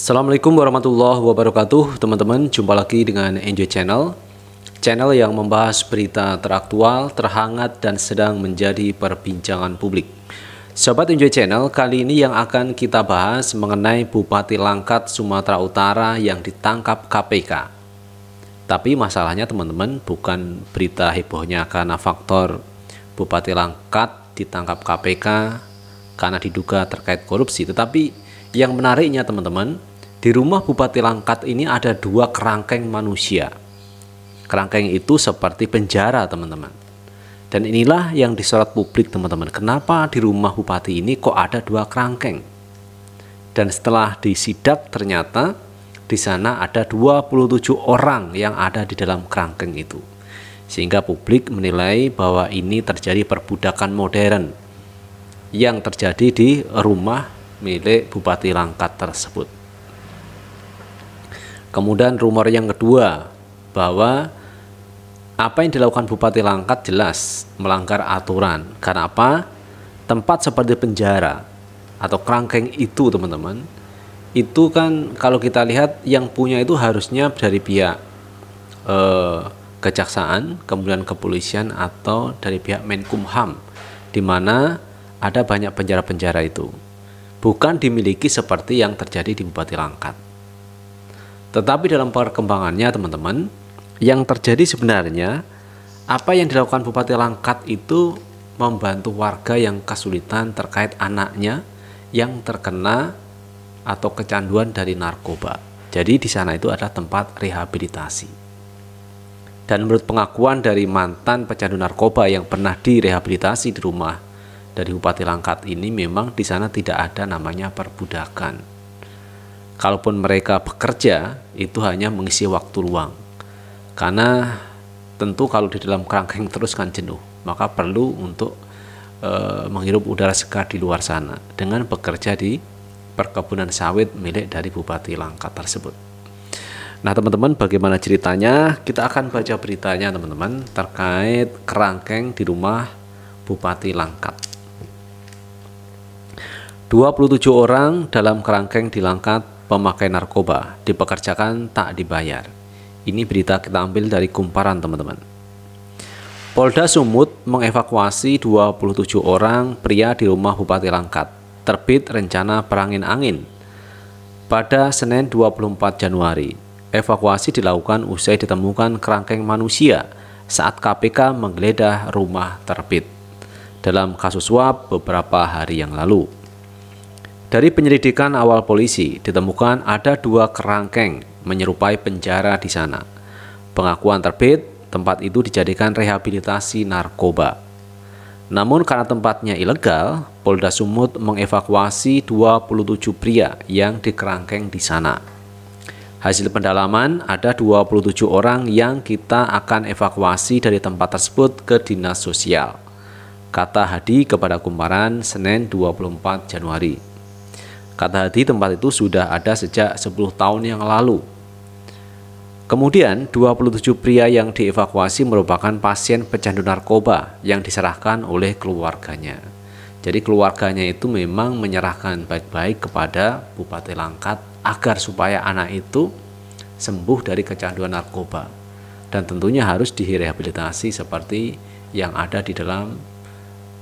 Assalamualaikum warahmatullahi wabarakatuh teman-teman jumpa lagi dengan Enjoy Channel channel yang membahas berita teraktual, terhangat dan sedang menjadi perbincangan publik Sobat Enjoy Channel kali ini yang akan kita bahas mengenai Bupati Langkat Sumatera Utara yang ditangkap KPK tapi masalahnya teman-teman bukan berita hebohnya karena faktor Bupati Langkat ditangkap KPK karena diduga terkait korupsi tetapi yang menariknya teman-teman di rumah Bupati Langkat ini ada dua kerangkeng manusia. Kerangkeng itu seperti penjara, teman-teman. Dan inilah yang disorot publik, teman-teman. Kenapa di rumah bupati ini kok ada dua kerangkeng? Dan setelah disidak ternyata di sana ada 27 orang yang ada di dalam kerangkeng itu. Sehingga publik menilai bahwa ini terjadi perbudakan modern yang terjadi di rumah milik Bupati Langkat tersebut. Kemudian rumor yang kedua bahwa apa yang dilakukan Bupati Langkat jelas melanggar aturan. Karena apa? Tempat seperti penjara atau kerangkeng itu, teman-teman, itu kan kalau kita lihat yang punya itu harusnya dari pihak eh, kejaksaan, kemudian kepolisian atau dari pihak Menkumham di mana ada banyak penjara-penjara itu. Bukan dimiliki seperti yang terjadi di Bupati Langkat. Tetapi dalam perkembangannya teman-teman, yang terjadi sebenarnya apa yang dilakukan Bupati Langkat itu membantu warga yang kesulitan terkait anaknya yang terkena atau kecanduan dari narkoba. Jadi di sana itu ada tempat rehabilitasi. Dan menurut pengakuan dari mantan pecandu narkoba yang pernah direhabilitasi di rumah dari Bupati Langkat ini memang di sana tidak ada namanya perbudakan kalaupun mereka bekerja itu hanya mengisi waktu luang. Karena tentu kalau di dalam kerangkeng terus kan jenuh, maka perlu untuk e, menghirup udara segar di luar sana dengan bekerja di perkebunan sawit milik dari Bupati Langkat tersebut. Nah, teman-teman, bagaimana ceritanya? Kita akan baca beritanya, teman-teman, terkait kerangkeng di rumah Bupati Langkat. 27 orang dalam kerangkeng di Langkat pemakai narkoba dipekerjakan tak dibayar. Ini berita kita ambil dari kumparan teman-teman. Polda Sumut mengevakuasi 27 orang pria di rumah Bupati Langkat, terbit rencana perangin angin. Pada Senin 24 Januari, evakuasi dilakukan usai ditemukan kerangkeng manusia saat KPK menggeledah rumah terbit. Dalam kasus suap beberapa hari yang lalu. Dari penyelidikan awal polisi, ditemukan ada dua kerangkeng menyerupai penjara di sana. Pengakuan terbit, tempat itu dijadikan rehabilitasi narkoba. Namun karena tempatnya ilegal, Polda Sumut mengevakuasi 27 pria yang dikerangkeng di sana. Hasil pendalaman, ada 27 orang yang kita akan evakuasi dari tempat tersebut ke Dinas Sosial. Kata Hadi kepada Kumparan, Senin 24 Januari Kata Hadi tempat itu sudah ada sejak 10 tahun yang lalu. Kemudian 27 pria yang dievakuasi merupakan pasien pecandu narkoba yang diserahkan oleh keluarganya. Jadi keluarganya itu memang menyerahkan baik-baik kepada Bupati Langkat agar supaya anak itu sembuh dari kecanduan narkoba dan tentunya harus direhabilitasi seperti yang ada di dalam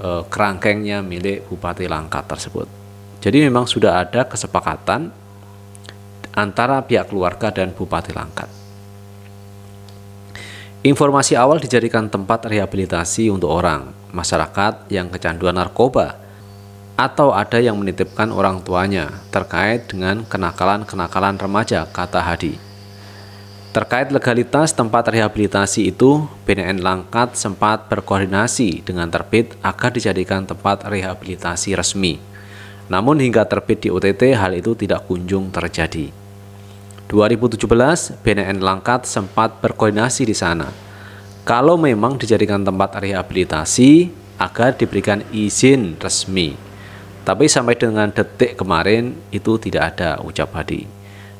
e, kerangkengnya milik Bupati Langkat tersebut. Jadi memang sudah ada kesepakatan antara pihak keluarga dan Bupati Langkat. Informasi awal dijadikan tempat rehabilitasi untuk orang, masyarakat yang kecanduan narkoba, atau ada yang menitipkan orang tuanya terkait dengan kenakalan-kenakalan remaja, kata Hadi. Terkait legalitas tempat rehabilitasi itu, BNN Langkat sempat berkoordinasi dengan terbit agar dijadikan tempat rehabilitasi resmi. Namun hingga terbit di OTT hal itu tidak kunjung terjadi. 2017, BNN Langkat sempat berkoordinasi di sana. Kalau memang dijadikan tempat rehabilitasi, agar diberikan izin resmi. Tapi sampai dengan detik kemarin itu tidak ada ucap hadi.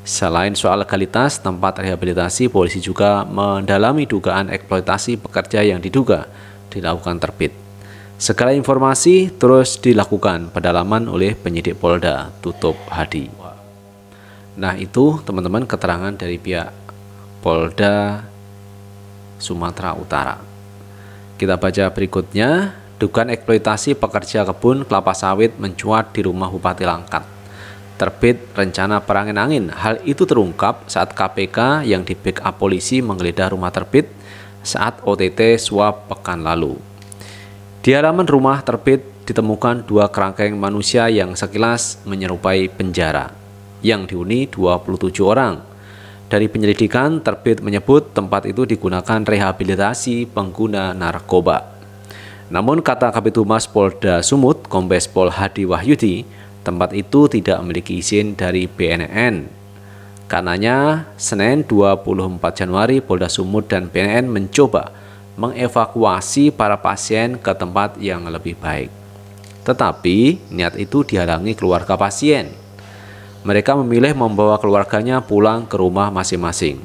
Selain soal legalitas, tempat rehabilitasi polisi juga mendalami dugaan eksploitasi pekerja yang diduga dilakukan terbit. Segala informasi terus dilakukan pedalaman oleh penyidik Polda, tutup Hadi. Nah itu teman-teman keterangan dari pihak Polda Sumatera Utara. Kita baca berikutnya, dugaan eksploitasi pekerja kebun kelapa sawit mencuat di rumah Bupati Langkat. Terbit rencana perangin angin, hal itu terungkap saat KPK yang di backup polisi menggeledah rumah terbit saat OTT suap pekan lalu. Di halaman rumah terbit ditemukan dua kerangkeng manusia yang sekilas menyerupai penjara yang dihuni 27 orang. Dari penyelidikan, Terbit menyebut tempat itu digunakan rehabilitasi pengguna narkoba. Namun kata Kabit Humas Polda Sumut, Kombes Pol Hadi Wahyudi, tempat itu tidak memiliki izin dari BNN. Karenanya, Senin 24 Januari Polda Sumut dan BNN mencoba mengevakuasi para pasien ke tempat yang lebih baik. Tetapi niat itu dihalangi keluarga pasien. Mereka memilih membawa keluarganya pulang ke rumah masing-masing.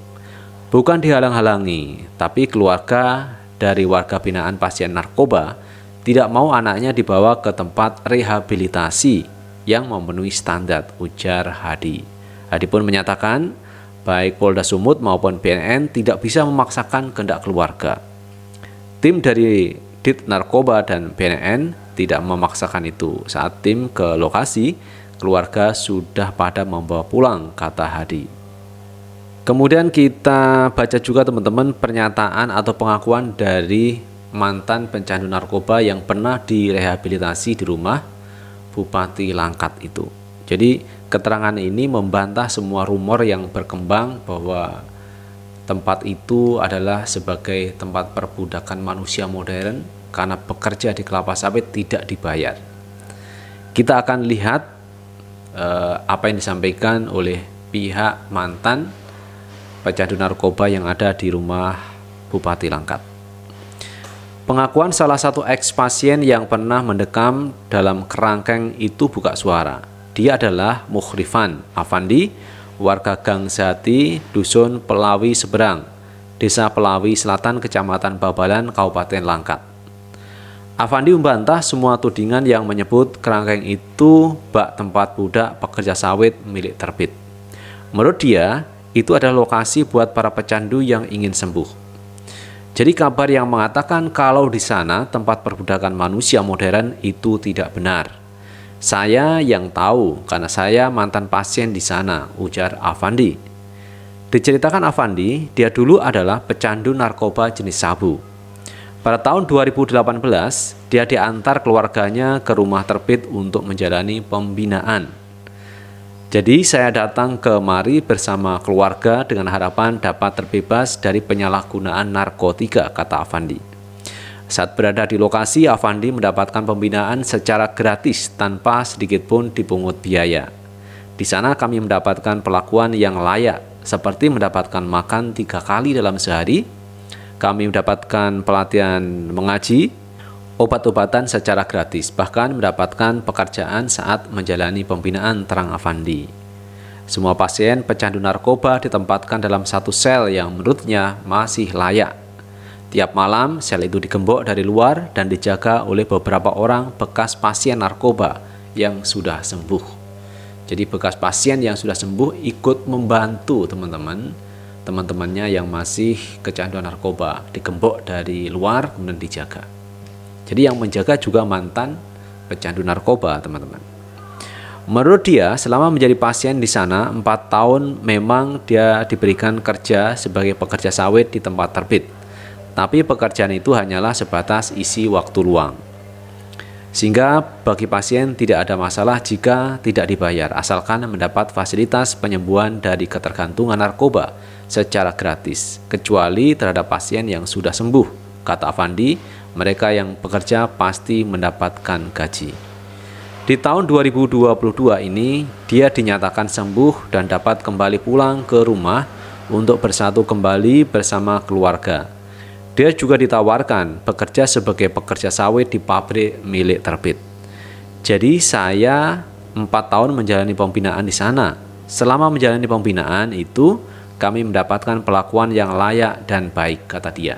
Bukan dihalang-halangi, tapi keluarga dari warga binaan pasien narkoba tidak mau anaknya dibawa ke tempat rehabilitasi yang memenuhi standar ujar Hadi. Hadi pun menyatakan baik Polda Sumut maupun BNN tidak bisa memaksakan kehendak keluarga. Tim dari Dit Narkoba dan BNN tidak memaksakan itu. Saat tim ke lokasi, keluarga sudah pada membawa pulang, kata Hadi. Kemudian kita baca juga teman-teman pernyataan atau pengakuan dari mantan pencandu narkoba yang pernah direhabilitasi di rumah Bupati Langkat itu. Jadi keterangan ini membantah semua rumor yang berkembang bahwa Tempat itu adalah sebagai tempat perbudakan manusia modern karena bekerja di kelapa sawit tidak dibayar. Kita akan lihat eh, apa yang disampaikan oleh pihak mantan pecandu narkoba yang ada di rumah Bupati Langkat. Pengakuan salah satu eks pasien yang pernah mendekam dalam kerangkeng itu buka suara. Dia adalah Mukhrifan Afandi, warga Gang Jati, Dusun Pelawi Seberang, Desa Pelawi Selatan, Kecamatan Babalan, Kabupaten Langkat. Avandi membantah semua tudingan yang menyebut kerangkeng itu bak tempat budak pekerja sawit milik terbit. Menurut dia, itu adalah lokasi buat para pecandu yang ingin sembuh. Jadi kabar yang mengatakan kalau di sana tempat perbudakan manusia modern itu tidak benar. Saya yang tahu karena saya mantan pasien di sana, ujar Avandi. Diceritakan Avandi, dia dulu adalah pecandu narkoba jenis sabu. Pada tahun 2018, dia diantar keluarganya ke rumah terbit untuk menjalani pembinaan. Jadi saya datang kemari bersama keluarga dengan harapan dapat terbebas dari penyalahgunaan narkotika, kata Avandi. Saat berada di lokasi, Avandi mendapatkan pembinaan secara gratis tanpa sedikitpun dipungut biaya. Di sana kami mendapatkan perlakuan yang layak, seperti mendapatkan makan tiga kali dalam sehari, kami mendapatkan pelatihan mengaji, obat-obatan secara gratis, bahkan mendapatkan pekerjaan saat menjalani pembinaan Terang Avandi. Semua pasien pecandu narkoba ditempatkan dalam satu sel yang menurutnya masih layak Tiap malam, sel itu digembok dari luar dan dijaga oleh beberapa orang bekas pasien narkoba yang sudah sembuh. Jadi bekas pasien yang sudah sembuh ikut membantu teman-teman, teman-temannya yang masih kecanduan narkoba, digembok dari luar kemudian dijaga. Jadi yang menjaga juga mantan pecandu narkoba, teman-teman. Menurut dia, selama menjadi pasien di sana 4 tahun memang dia diberikan kerja sebagai pekerja sawit di tempat terbit tapi pekerjaan itu hanyalah sebatas isi waktu luang. Sehingga bagi pasien tidak ada masalah jika tidak dibayar asalkan mendapat fasilitas penyembuhan dari ketergantungan narkoba secara gratis kecuali terhadap pasien yang sudah sembuh. Kata Avandi, mereka yang bekerja pasti mendapatkan gaji. Di tahun 2022 ini, dia dinyatakan sembuh dan dapat kembali pulang ke rumah untuk bersatu kembali bersama keluarga. Dia juga ditawarkan bekerja sebagai pekerja sawit di pabrik milik terbit. Jadi saya empat tahun menjalani pembinaan di sana. Selama menjalani pembinaan itu, kami mendapatkan perlakuan yang layak dan baik, kata dia.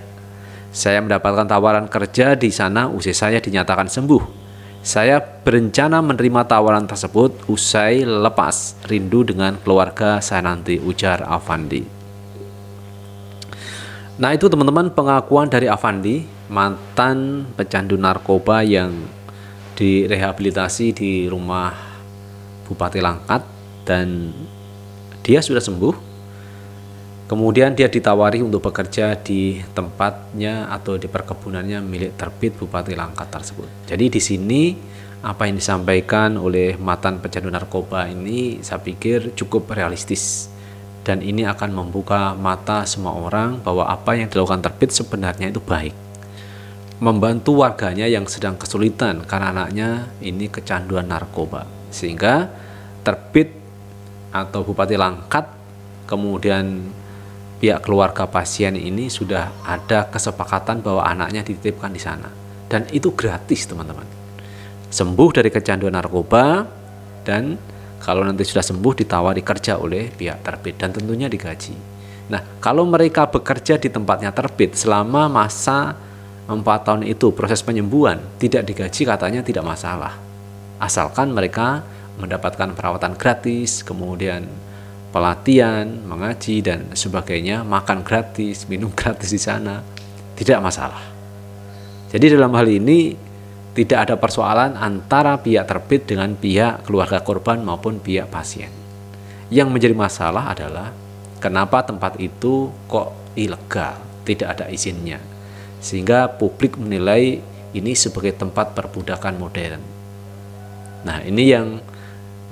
Saya mendapatkan tawaran kerja di sana usai saya dinyatakan sembuh. Saya berencana menerima tawaran tersebut usai lepas rindu dengan keluarga saya nanti, ujar Avandi. Nah itu teman-teman pengakuan dari Avandi mantan pecandu narkoba yang direhabilitasi di rumah Bupati Langkat dan dia sudah sembuh. Kemudian dia ditawari untuk bekerja di tempatnya atau di perkebunannya milik terbit Bupati Langkat tersebut. Jadi di sini apa yang disampaikan oleh mantan pecandu narkoba ini saya pikir cukup realistis dan ini akan membuka mata semua orang bahwa apa yang dilakukan terbit sebenarnya itu baik. Membantu warganya yang sedang kesulitan karena anaknya ini kecanduan narkoba. Sehingga terbit atau Bupati Langkat kemudian pihak keluarga pasien ini sudah ada kesepakatan bahwa anaknya dititipkan di sana. Dan itu gratis teman-teman. Sembuh dari kecanduan narkoba dan kalau nanti sudah sembuh ditawari kerja oleh pihak terbit dan tentunya digaji. Nah, kalau mereka bekerja di tempatnya terbit selama masa empat tahun itu proses penyembuhan tidak digaji katanya tidak masalah. Asalkan mereka mendapatkan perawatan gratis, kemudian pelatihan, mengaji dan sebagainya, makan gratis, minum gratis di sana, tidak masalah. Jadi dalam hal ini tidak ada persoalan antara pihak terbit dengan pihak keluarga korban maupun pihak pasien. Yang menjadi masalah adalah kenapa tempat itu kok ilegal, tidak ada izinnya. Sehingga publik menilai ini sebagai tempat perbudakan modern. Nah, ini yang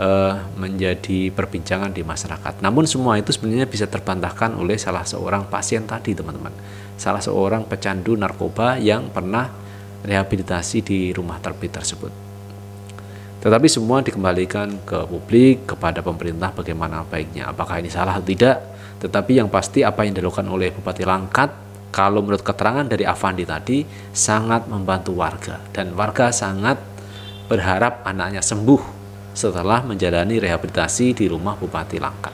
eh, menjadi perbincangan di masyarakat. Namun semua itu sebenarnya bisa terbantahkan oleh salah seorang pasien tadi, teman-teman. Salah seorang pecandu narkoba yang pernah rehabilitasi di rumah terbit tersebut. Tetapi semua dikembalikan ke publik, kepada pemerintah bagaimana baiknya. Apakah ini salah atau tidak? Tetapi yang pasti apa yang dilakukan oleh Bupati Langkat, kalau menurut keterangan dari Avandi tadi, sangat membantu warga. Dan warga sangat berharap anaknya sembuh setelah menjalani rehabilitasi di rumah Bupati Langkat.